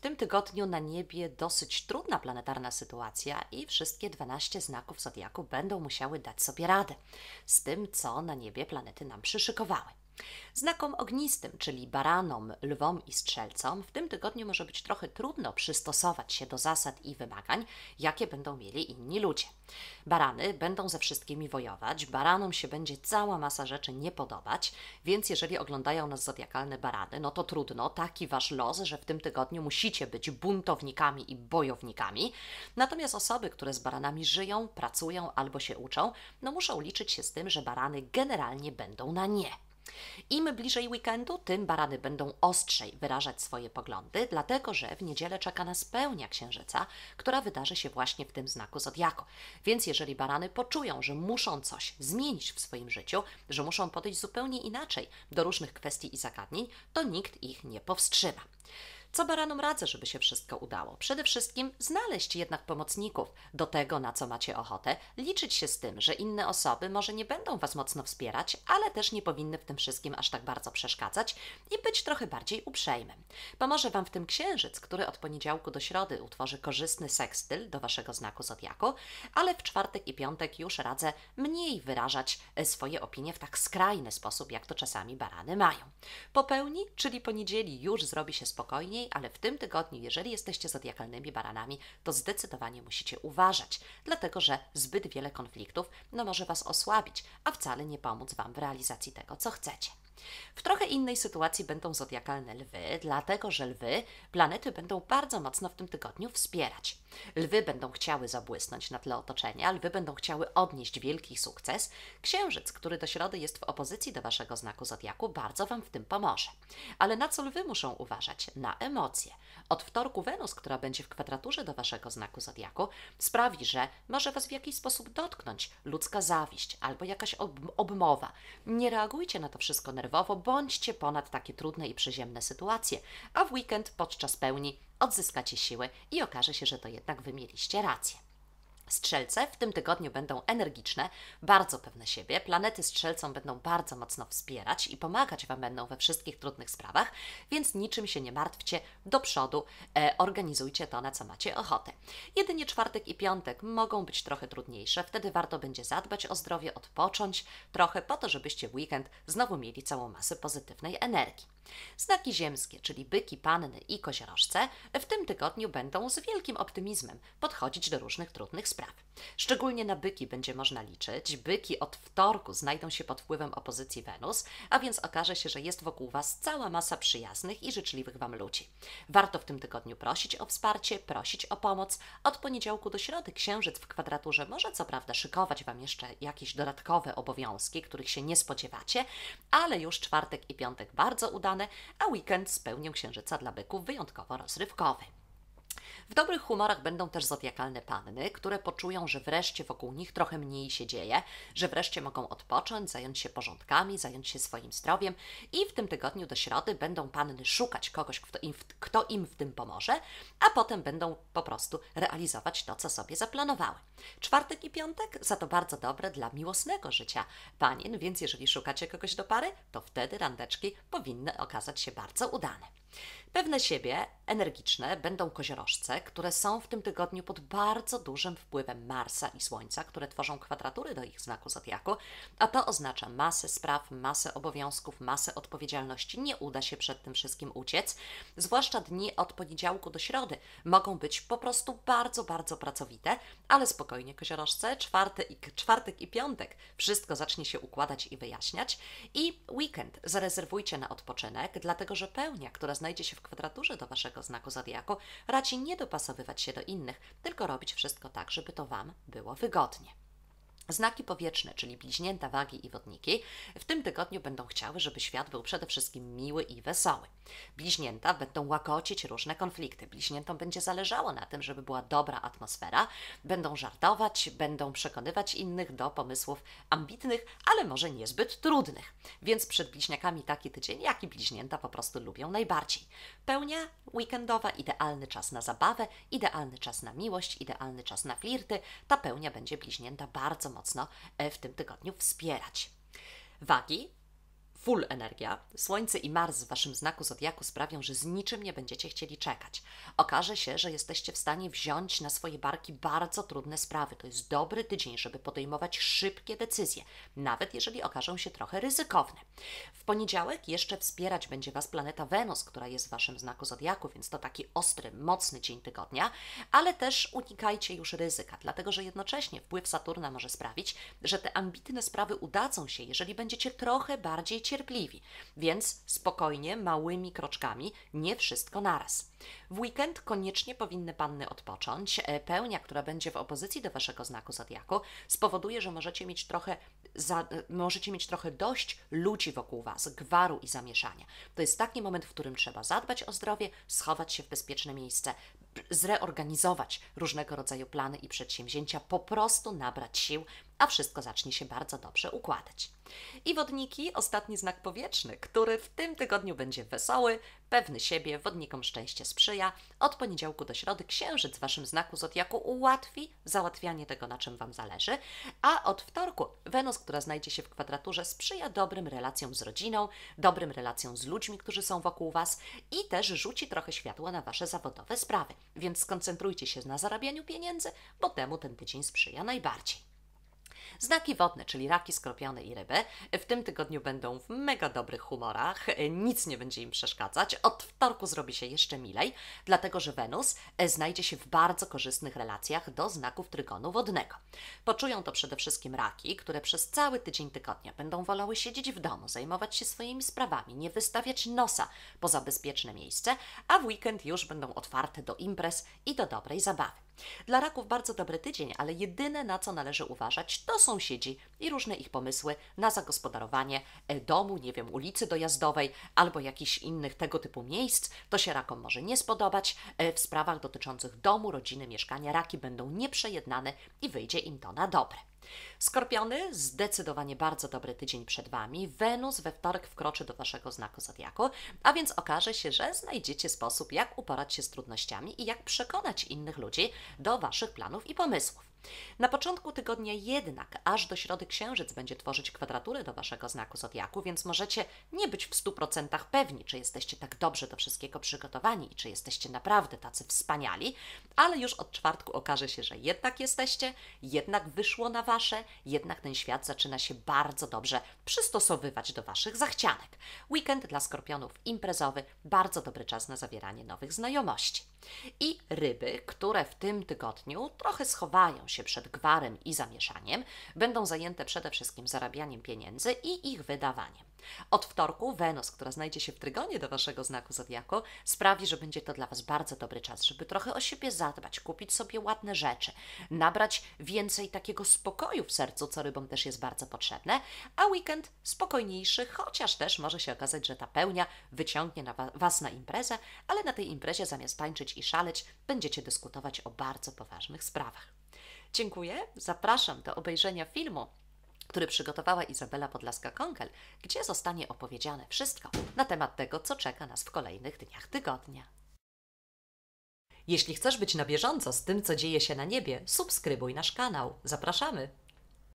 W tym tygodniu na niebie dosyć trudna planetarna sytuacja i wszystkie 12 znaków Zodiaku będą musiały dać sobie radę z tym, co na niebie planety nam przyszykowały. Znakom ognistym, czyli baranom, lwom i strzelcom, w tym tygodniu może być trochę trudno przystosować się do zasad i wymagań, jakie będą mieli inni ludzie. Barany będą ze wszystkimi wojować, baranom się będzie cała masa rzeczy nie podobać, więc jeżeli oglądają nas zodiakalne barany, no to trudno, taki wasz los, że w tym tygodniu musicie być buntownikami i bojownikami. Natomiast osoby, które z baranami żyją, pracują albo się uczą, no muszą liczyć się z tym, że barany generalnie będą na nie. Im bliżej weekendu, tym barany będą ostrzej wyrażać swoje poglądy, dlatego że w niedzielę czeka nas pełnia księżyca, która wydarzy się właśnie w tym znaku zodiaku. Więc jeżeli barany poczują, że muszą coś zmienić w swoim życiu, że muszą podejść zupełnie inaczej do różnych kwestii i zagadnień, to nikt ich nie powstrzyma. Co baranom radzę, żeby się wszystko udało? Przede wszystkim znaleźć jednak pomocników do tego, na co macie ochotę, liczyć się z tym, że inne osoby może nie będą Was mocno wspierać, ale też nie powinny w tym wszystkim aż tak bardzo przeszkadzać i być trochę bardziej uprzejmym. Pomoże Wam w tym księżyc, który od poniedziałku do środy utworzy korzystny sekstyl do Waszego znaku zodiaku, ale w czwartek i piątek już radzę mniej wyrażać e, swoje opinie w tak skrajny sposób, jak to czasami barany mają. Po pełni, czyli poniedzieli już zrobi się spokojnie, mniej, ale w tym tygodniu, jeżeli jesteście zodiakalnymi baranami, to zdecydowanie musicie uważać, dlatego że zbyt wiele konfliktów no, może Was osłabić, a wcale nie pomóc Wam w realizacji tego, co chcecie. W trochę innej sytuacji będą zodiakalne lwy, dlatego że lwy planety będą bardzo mocno w tym tygodniu wspierać. Lwy będą chciały zabłysnąć na tle otoczenia, lwy będą chciały odnieść wielki sukces. Księżyc, który do środy jest w opozycji do waszego znaku zodiaku, bardzo wam w tym pomoże. Ale na co lwy muszą uważać? Na emocje. Od wtorku Wenus, która będzie w kwadraturze do waszego znaku zodiaku, sprawi, że może was w jakiś sposób dotknąć ludzka zawiść albo jakaś ob obmowa. Nie reagujcie na to wszystko nerwowo nerwowo, bądźcie ponad takie trudne i przyziemne sytuacje, a w weekend podczas pełni odzyskacie siły i okaże się, że to jednak wy mieliście rację. Strzelce w tym tygodniu będą energiczne, bardzo pewne siebie. Planety strzelcom będą bardzo mocno wspierać i pomagać Wam będą we wszystkich trudnych sprawach, więc niczym się nie martwcie, do przodu e, organizujcie to, na co macie ochotę. Jedynie czwartek i piątek mogą być trochę trudniejsze, wtedy warto będzie zadbać o zdrowie, odpocząć trochę po to, żebyście w weekend znowu mieli całą masę pozytywnej energii. Znaki ziemskie, czyli byki, panny i koziorożce, w tym tygodniu będą z wielkim optymizmem podchodzić do różnych trudnych spraw. Szczególnie na byki będzie można liczyć. Byki od wtorku znajdą się pod wpływem opozycji Wenus, a więc okaże się, że jest wokół Was cała masa przyjaznych i życzliwych Wam ludzi. Warto w tym tygodniu prosić o wsparcie, prosić o pomoc. Od poniedziałku do środy księżyc w kwadraturze może co prawda szykować Wam jeszcze jakieś dodatkowe obowiązki, których się nie spodziewacie, ale już czwartek i piątek bardzo udane a weekend z pełnią księżyca dla byków wyjątkowo rozrywkowy. W dobrych humorach będą też zodiakalne panny, które poczują, że wreszcie wokół nich trochę mniej się dzieje, że wreszcie mogą odpocząć, zająć się porządkami, zająć się swoim zdrowiem i w tym tygodniu do środy będą panny szukać kogoś, kto im, kto im w tym pomoże, a potem będą po prostu realizować to, co sobie zaplanowały. Czwartek i piątek za to bardzo dobre dla miłosnego życia panien, więc jeżeli szukacie kogoś do pary, to wtedy randeczki powinny okazać się bardzo udane. Pewne siebie, energiczne będą koziorożce, które są w tym tygodniu pod bardzo dużym wpływem Marsa i Słońca, które tworzą kwadratury do ich znaku zodiaku, a to oznacza masę spraw, masę obowiązków, masę odpowiedzialności. Nie uda się przed tym wszystkim uciec, zwłaszcza dni od poniedziałku do środy mogą być po prostu bardzo, bardzo pracowite, ale spokojnie koziorożce, czwarty i, czwartek i piątek wszystko zacznie się układać i wyjaśniać i weekend zarezerwujcie na odpoczynek, dlatego że pełnia, która znajdzie się w kwadraturze do waszego znaku zodiaku, raci nie dopasowywać się do innych, tylko robić wszystko tak, żeby to wam było wygodnie. Znaki powietrzne, czyli bliźnięta, wagi i wodniki, w tym tygodniu będą chciały, żeby świat był przede wszystkim miły i wesoły. Bliźnięta będą łakocić różne konflikty. Bliźniętom będzie zależało na tym, żeby była dobra atmosfera, będą żartować, będą przekonywać innych do pomysłów ambitnych, ale może niezbyt trudnych. Więc przed bliźniakami taki tydzień, jaki bliźnięta po prostu lubią najbardziej. Pełnia weekendowa, idealny czas na zabawę, idealny czas na miłość, idealny czas na flirty. Ta pełnia będzie bliźnięta bardzo mocno mocno e, w tym tygodniu wspierać. Wagi full energia, Słońce i Mars w waszym znaku zodiaku sprawią, że z niczym nie będziecie chcieli czekać. Okaże się, że jesteście w stanie wziąć na swoje barki bardzo trudne sprawy. To jest dobry tydzień, żeby podejmować szybkie decyzje, nawet jeżeli okażą się trochę ryzykowne. W poniedziałek jeszcze wspierać będzie was planeta Wenus, która jest w waszym znaku zodiaku, więc to taki ostry, mocny dzień tygodnia, ale też unikajcie już ryzyka, dlatego że jednocześnie wpływ Saturna może sprawić, że te ambitne sprawy udadzą się, jeżeli będziecie trochę bardziej cierpliwi, więc spokojnie, małymi kroczkami, nie wszystko naraz. W weekend koniecznie powinny panny odpocząć. E, pełnia, która będzie w opozycji do waszego znaku zodiaku, spowoduje, że możecie mieć trochę, za, e, możecie mieć trochę dość ludzi wokół was, gwaru i zamieszania. To jest taki moment, w którym trzeba zadbać o zdrowie, schować się w bezpieczne miejsce, zreorganizować różnego rodzaju plany i przedsięwzięcia, po prostu nabrać sił a wszystko zacznie się bardzo dobrze układać. I wodniki, ostatni znak powietrzny, który w tym tygodniu będzie wesoły, pewny siebie, wodnikom szczęście sprzyja. Od poniedziałku do środy księżyc w waszym znaku zodiaku ułatwi załatwianie tego, na czym wam zależy, a od wtorku Wenus, która znajdzie się w kwadraturze, sprzyja dobrym relacjom z rodziną, dobrym relacjom z ludźmi, którzy są wokół was i też rzuci trochę światła na wasze zawodowe sprawy. Więc skoncentrujcie się na zarabianiu pieniędzy, bo temu ten tydzień sprzyja najbardziej. Znaki wodne, czyli raki, skorpiony i ryby, w tym tygodniu będą w mega dobrych humorach, nic nie będzie im przeszkadzać. Od wtorku zrobi się jeszcze milej, dlatego że Wenus e, znajdzie się w bardzo korzystnych relacjach do znaków trygonu wodnego. Poczują to przede wszystkim raki, które przez cały tydzień tygodnia będą wolały siedzieć w domu, zajmować się swoimi sprawami, nie wystawiać nosa poza bezpieczne miejsce, a w weekend już będą otwarte do imprez i do dobrej zabawy. Dla raków bardzo dobry tydzień, ale jedyne na co należy uważać to sąsiedzi i różne ich pomysły na zagospodarowanie e, domu, nie wiem, ulicy dojazdowej albo jakichś innych tego typu miejsc. To się rakom może nie spodobać. E, w sprawach dotyczących domu, rodziny, mieszkania raki będą nieprzejednane i wyjdzie im to na dobre. Skorpiony, zdecydowanie bardzo dobry tydzień przed Wami. Wenus we wtorek wkroczy do Waszego znaku zodiaku, a więc okaże się, że znajdziecie sposób, jak uporać się z trudnościami i jak przekonać innych ludzi do Waszych planów i pomysłów. Na początku tygodnia jednak, aż do środy księżyc będzie tworzyć kwadraturę do waszego znaku zodiaku, więc możecie nie być w 100% pewni, czy jesteście tak dobrze do wszystkiego przygotowani i czy jesteście naprawdę tacy wspaniali, ale już od czwartku okaże się, że jednak jesteście, jednak wyszło na wasze, jednak ten świat zaczyna się bardzo dobrze przystosowywać do waszych zachcianek. Weekend dla skorpionów imprezowy, bardzo dobry czas na zawieranie nowych znajomości. I ryby, które w tym tygodniu trochę schowają się przed gwarem i zamieszaniem, będą zajęte przede wszystkim zarabianiem pieniędzy i ich wydawaniem. Od wtorku Wenus, która znajdzie się w trygonie do waszego znaku zodiaku, sprawi, że będzie to dla was bardzo dobry czas, żeby trochę o siebie zadbać, kupić sobie ładne rzeczy, nabrać więcej takiego spokoju w sercu, co rybom też jest bardzo potrzebne, a weekend spokojniejszy, chociaż też może się okazać, że ta pełnia wyciągnie na was na imprezę, ale na tej imprezie zamiast tańczyć i szaleć, będziecie dyskutować o bardzo poważnych sprawach. Dziękuję, zapraszam do obejrzenia filmu, który przygotowała Izabela Podlaska-Konkel, gdzie zostanie opowiedziane wszystko na temat tego, co czeka nas w kolejnych dniach tygodnia. Jeśli chcesz być na bieżąco z tym, co dzieje się na niebie, subskrybuj nasz kanał. Zapraszamy!